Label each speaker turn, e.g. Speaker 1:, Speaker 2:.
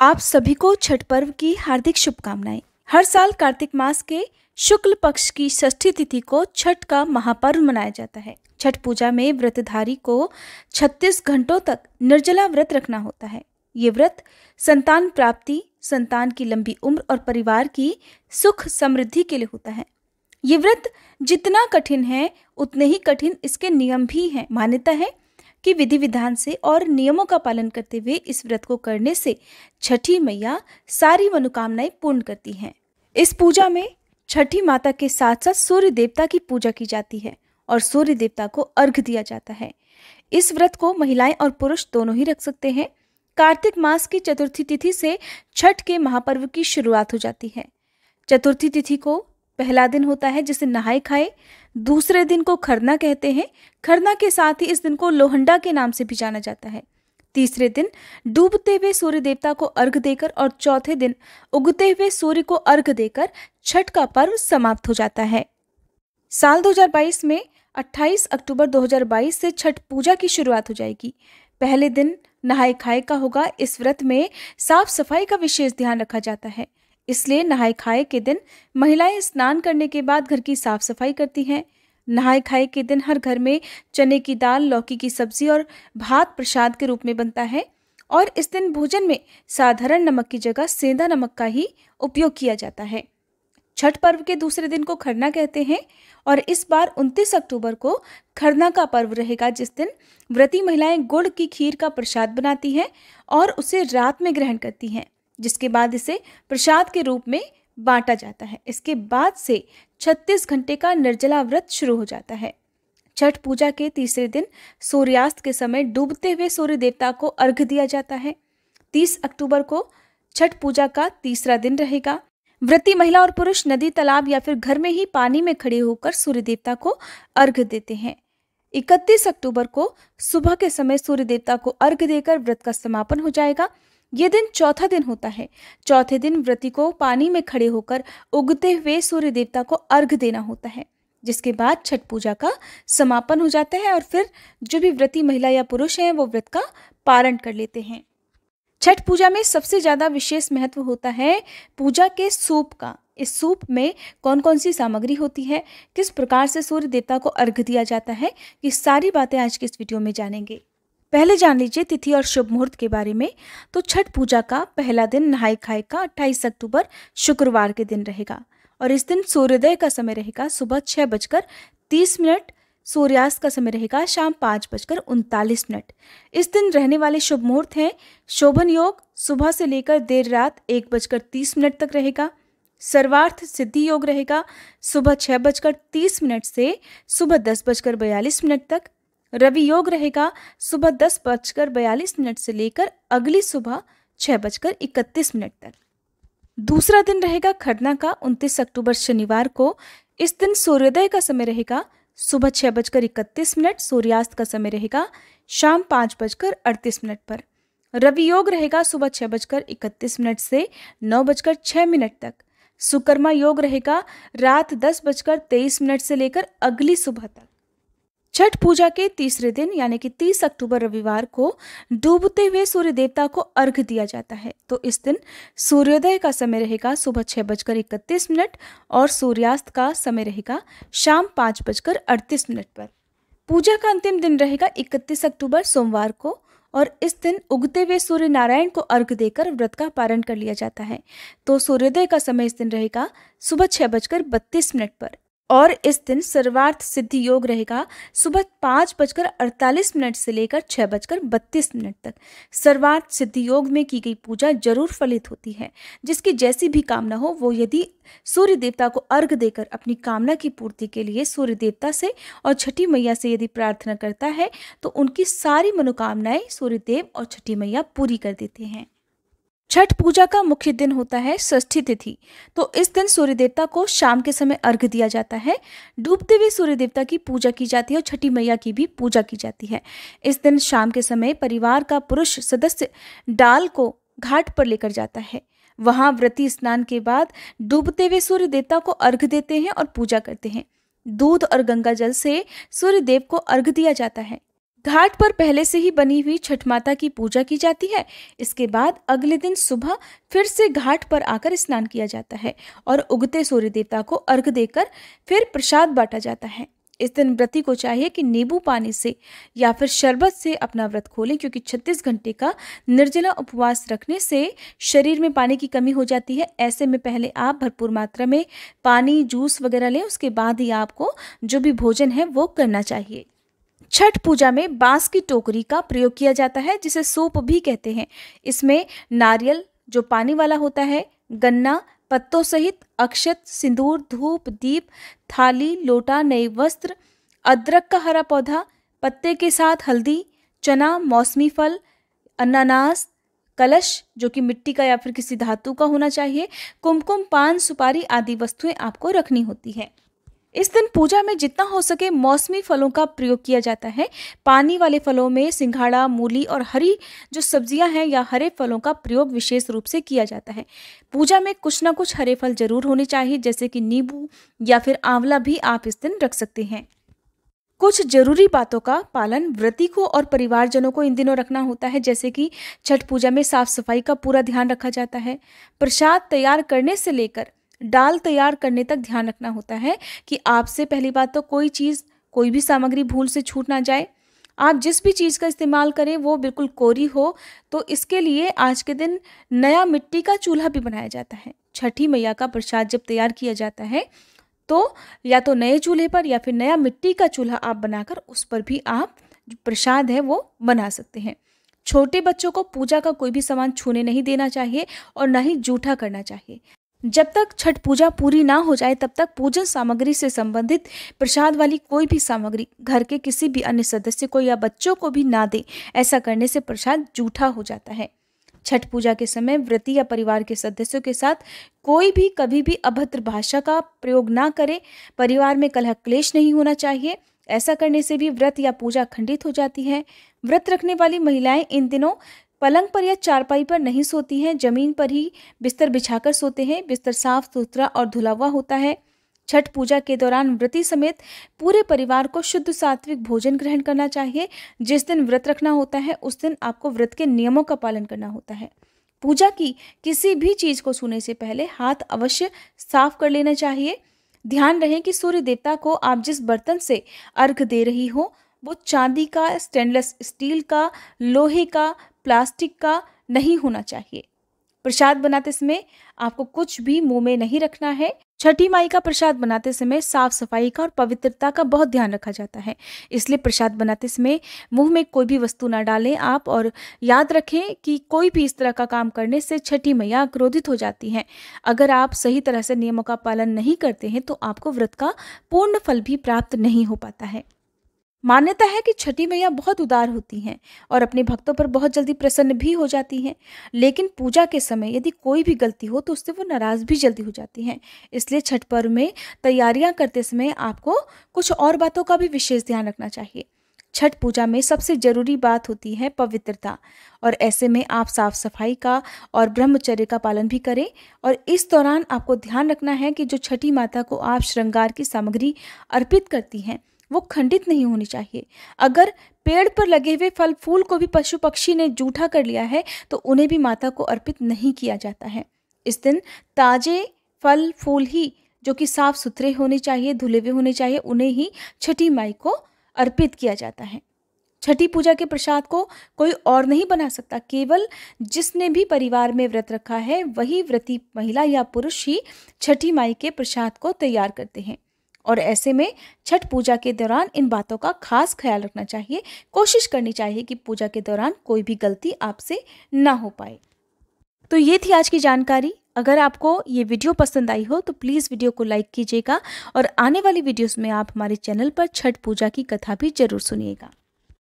Speaker 1: आप सभी को छठ पर्व की हार्दिक शुभकामनाएं हर साल कार्तिक मास के शुक्ल पक्ष की षष्ठी तिथि को छठ का महापर्व मनाया जाता है छठ पूजा में व्रतधारी को 36 घंटों तक निर्जला व्रत रखना होता है ये व्रत संतान प्राप्ति संतान की लंबी उम्र और परिवार की सुख समृद्धि के लिए होता है ये व्रत जितना कठिन है उतने ही कठिन इसके नियम भी हैं मान्यता है कि विधि विधान से और नियमों का पालन करते हुए इस व्रत को करने से छठी मैया सारी मनोकामनाएं पूर्ण करती हैं इस पूजा में छठी माता के साथ साथ सूर्य देवता की पूजा की जाती है और सूर्य देवता को अर्घ दिया जाता है इस व्रत को महिलाएं और पुरुष दोनों ही रख सकते हैं कार्तिक मास की चतुर्थी तिथि से छठ के महापर्व की शुरुआत हो जाती है चतुर्थी तिथि को पहला दिन होता है जिसे नहाए खाए दूसरे दिन को खरना कहते हैं खरना के साथ ही इस दिन को लोहंडा के नाम से भी जाना जाता है तीसरे दिन डूबते हुए सूर्य देवता को अर्घ देकर और चौथे दिन उगते हुए सूर्य को अर्घ देकर छठ का पर्व समाप्त हो जाता है साल 2022 में 28 अक्टूबर 2022 से छठ पूजा की शुरुआत हो जाएगी पहले दिन नहाए खाए का होगा इस व्रत में साफ सफाई का विशेष ध्यान रखा जाता है इसलिए नहाए खाए के दिन महिलाएं स्नान करने के बाद घर की साफ सफाई करती हैं नहाए खाए के दिन हर घर में चने की दाल लौकी की सब्जी और भात प्रसाद के रूप में बनता है और इस दिन भोजन में साधारण नमक की जगह सेंधा नमक का ही उपयोग किया जाता है छठ पर्व के दूसरे दिन को खरना कहते हैं और इस बार 29 अक्टूबर को खरना का पर्व रहेगा जिस दिन व्रती महिलाएं गुड़ की खीर का प्रसाद बनाती हैं और उसे रात में ग्रहण करती हैं जिसके बाद इसे प्रसाद के रूप में बांटा जाता है इसके बाद से 36 घंटे का निर्जला व्रत शुरू हो जाता है छठ पूजा के तीसरे दिन सूर्यास्त के समय डूबते हुए सूर्य देवता को अर्घ दिया जाता है 30 अक्टूबर को छठ पूजा का तीसरा दिन रहेगा व्रती महिला और पुरुष नदी तालाब या फिर घर में ही पानी में खड़े होकर सूर्य देवता को अर्घ देते हैं 31 अक्टूबर को सुबह के समय सूर्य देवता को अर्घ देकर व्रत का समापन हो जाएगा ये दिन चौथा दिन होता है चौथे दिन व्रती को पानी में खड़े होकर उगते हुए सूर्य देवता को अर्घ देना होता है जिसके बाद छठ पूजा का समापन हो जाता है और फिर जो भी व्रती महिला या पुरुष हैं वो व्रत का पालन कर लेते हैं छठ पूजा में सबसे ज़्यादा विशेष महत्व होता है पूजा के सूप का इस सूप में कौन कौन सी सामग्री होती है किस प्रकार से सूर्य देवता को अर्घ दिया जाता है ये सारी बातें आज के इस वीडियो में जानेंगे पहले जान लीजिए तिथि और शुभ मुहूर्त के बारे में तो छठ पूजा का पहला दिन नहाय खाए का 28 अक्टूबर शुक्रवार के दिन रहेगा और इस दिन सूर्योदय का समय रहेगा सुबह छः बजकर तीस मिनट सूर्यास्त का समय रहेगा शाम पाँच बजकर उनतालीस मिनट इस दिन रहने वाले शुभ मुहूर्त हैं शोभन योग सुबह से लेकर देर रात एक बजकर तीस मिनट तक रहेगा सर्वार्थ सिद्धि योग रहेगा सुबह छः बजकर तीस मिनट से सुबह दस बजकर बयालीस मिनट तक रवि योग रहेगा सुबह दस बजकर बयालीस मिनट से लेकर अगली सुबह छः बजकर इकतीस मिनट तक दूसरा दिन रहेगा खरना का उनतीस अक्टूबर शनिवार को इस दिन सूर्योदय का समय रहेगा सुबह छः बजकर इकतीस मिनट सूर्यास्त का समय रहेगा शाम पाँच बजकर अड़तीस मिनट पर रवि योग रहेगा सुबह छः बजकर इकतीस मिनट से नौ बजकर छः मिनट तक सुकर्मा योग रहेगा रात दस बजकर तेईस मिनट से लेकर अगली सुबह तक छठ पूजा के तीसरे दिन यानी कि 30 अक्टूबर रविवार को डूबते हुए सूर्य देवता को अर्घ दिया जाता है तो इस दिन सूर्योदय का समय रहेगा सुबह छह बजकर इकतीस मिनट और सूर्यास्त का समय रहेगा शाम पाँच बजकर अड़तीस मिनट पर पूजा का अंतिम दिन रहेगा 31 अक्टूबर सोमवार को और इस दिन उगते हुए सूर्य नारायण को अर्घ देकर व्रत का पारण कर लिया जाता है तो सूर्योदय का समय इस दिन रहेगा सुबह छह बजकर बत्तीस मिनट पर और इस दिन सर्वार्थ सिद्धि योग रहेगा सुबह पाँच बजकर अड़तालीस मिनट से लेकर छः बजकर बत्तीस मिनट तक सर्वार्थ सिद्धि योग में की गई पूजा जरूर फलित होती है जिसकी जैसी भी कामना हो वो यदि सूर्य देवता को अर्घ देकर अपनी कामना की पूर्ति के लिए सूर्य देवता से और छठी मैया से यदि प्रार्थना करता है तो उनकी सारी मनोकामनाएं सूर्य देव और छठी मैया पूरी कर देते हैं छठ पूजा का मुख्य दिन होता है षष्ठी तिथि तो इस दिन सूर्य देवता को शाम के समय अर्घ दिया जाता है डूबते हुए सूर्य देवता की पूजा की जाती है और छठी मैया की भी पूजा की जाती है इस दिन शाम के समय परिवार का पुरुष सदस्य डाल को घाट पर लेकर जाता है वहाँ व्रती स्नान के बाद डूबते हुए सूर्य देवता को अर्घ देते हैं और पूजा करते हैं दूध और गंगा जल से सूर्य देव को अर्घ दिया जाता है घाट पर पहले से ही बनी हुई छठ माता की पूजा की जाती है इसके बाद अगले दिन सुबह फिर से घाट पर आकर स्नान किया जाता है और उगते सूर्य देवता को अर्घ देकर फिर प्रसाद बांटा जाता है इस दिन व्रती को चाहिए कि नींबू पानी से या फिर शरबत से अपना व्रत खोलें क्योंकि 36 घंटे का निर्जला उपवास रखने से शरीर में पानी की कमी हो जाती है ऐसे में पहले आप भरपूर मात्रा में पानी जूस वगैरह लें उसके बाद ही आपको जो भी भोजन है वो करना चाहिए छठ पूजा में बांस की टोकरी का प्रयोग किया जाता है जिसे सूप भी कहते हैं इसमें नारियल जो पानी वाला होता है गन्ना पत्तों सहित अक्षत सिंदूर धूप दीप थाली लोटा नए वस्त्र अदरक का हरा पौधा पत्ते के साथ हल्दी चना मौसमी फल अनानास कलश जो कि मिट्टी का या फिर किसी धातु का होना चाहिए कुमकुम पान सुपारी आदि वस्तुएं आपको रखनी होती है इस दिन पूजा में जितना हो सके मौसमी फलों का प्रयोग किया जाता है पानी वाले फलों में सिंघाड़ा मूली और हरी जो सब्जियां हैं या हरे फलों का प्रयोग विशेष रूप से किया जाता है पूजा में कुछ ना कुछ हरे फल जरूर होने चाहिए जैसे कि नींबू या फिर आंवला भी आप इस दिन रख सकते हैं कुछ जरूरी बातों का पालन व्रती को और परिवारजनों को इन दिनों रखना होता है जैसे कि छठ पूजा में साफ सफाई का पूरा ध्यान रखा जाता है प्रसाद तैयार करने से लेकर डाल तैयार करने तक ध्यान रखना होता है कि आपसे पहली बात तो कोई चीज़ कोई भी सामग्री भूल से छूट ना जाए आप जिस भी चीज़ का इस्तेमाल करें वो बिल्कुल कोरी हो तो इसके लिए आज के दिन नया मिट्टी का चूल्हा भी बनाया जाता है छठी मैया का प्रसाद जब तैयार किया जाता है तो या तो नए चूल्हे पर या फिर नया मिट्टी का चूल्हा आप बनाकर उस पर भी आप प्रसाद है वो बना सकते हैं छोटे बच्चों को पूजा का कोई भी सामान छूने नहीं देना चाहिए और ना ही जूठा करना चाहिए जब तक छठ पूजा पूरी ना हो जाए तब तक पूजन सामग्री से संबंधित प्रसाद वाली कोई भी सामग्री घर के किसी भी अन्य सदस्य को या बच्चों को भी ना दे ऐसा करने से प्रसाद जूठा हो जाता है छठ पूजा के समय व्रती या परिवार के सदस्यों के साथ कोई भी कभी भी अभद्र भाषा का प्रयोग ना करे परिवार में कलह क्लेश नहीं होना चाहिए ऐसा करने से भी व्रत या पूजा खंडित हो जाती है व्रत रखने वाली महिलाएं इन दिनों पलंग पर या चारपाई पर नहीं सोती हैं जमीन पर ही बिस्तर बिछाकर सोते हैं बिस्तर साफ सुथरा और धुला हुआ होता है छठ पूजा के दौरान व्रती समेत पूरे परिवार को शुद्ध सात्विक भोजन ग्रहण करना चाहिए जिस दिन व्रत रखना होता है उस दिन आपको व्रत के नियमों का पालन करना होता है पूजा की किसी भी चीज़ को छूने से पहले हाथ अवश्य साफ कर लेना चाहिए ध्यान रहे कि सूर्य देवता को आप जिस बर्तन से अर्घ दे रही हो वो चांदी का स्टेनलेस स्टील का लोहे का प्लास्टिक का नहीं होना चाहिए प्रसाद बनाते समय आपको कुछ भी मुंह में नहीं रखना है छठी माई का प्रसाद बनाते समय साफ सफाई का और पवित्रता का बहुत ध्यान रखा जाता है इसलिए प्रसाद बनाते समय मुंह में कोई भी वस्तु ना डालें आप और याद रखें कि कोई भी इस तरह का काम करने से छठी मैया क्रोधित हो जाती हैं अगर आप सही तरह से नियमों का पालन नहीं करते हैं तो आपको व्रत का पूर्ण फल भी प्राप्त नहीं हो पाता है मान्यता है कि छठी मैया बहुत उदार होती हैं और अपने भक्तों पर बहुत जल्दी प्रसन्न भी हो जाती हैं लेकिन पूजा के समय यदि कोई भी गलती हो तो उससे वो नाराज़ भी जल्दी हो जाती हैं इसलिए छठ पर्व में तैयारियां करते समय आपको कुछ और बातों का भी विशेष ध्यान रखना चाहिए छठ पूजा में सबसे जरूरी बात होती है पवित्रता और ऐसे में आप साफ सफाई का और ब्रह्मचर्य का पालन भी करें और इस दौरान आपको ध्यान रखना है कि जो छठी माता को आप श्रृंगार की सामग्री अर्पित करती हैं वो खंडित नहीं होनी चाहिए अगर पेड़ पर लगे हुए फल फूल को भी पशु पक्षी ने जूठा कर लिया है तो उन्हें भी माता को अर्पित नहीं किया जाता है इस दिन ताजे फल फूल ही जो कि साफ सुथरे होने चाहिए धुले हुए होने चाहिए उन्हें ही छठी माई को अर्पित किया जाता है छठी पूजा के प्रसाद को कोई और नहीं बना सकता केवल जिसने भी परिवार में व्रत रखा है वही व्रती महिला या पुरुष ही छठी माई के प्रसाद को तैयार करते हैं और ऐसे में छठ पूजा के दौरान इन बातों का खास ख्याल रखना चाहिए कोशिश करनी चाहिए कि पूजा के दौरान कोई भी गलती आपसे ना हो पाए तो ये थी आज की जानकारी अगर आपको ये वीडियो पसंद आई हो तो प्लीज़ वीडियो को लाइक कीजिएगा और आने वाली वीडियोस में आप हमारे चैनल पर छठ पूजा की कथा भी जरूर सुनिएगा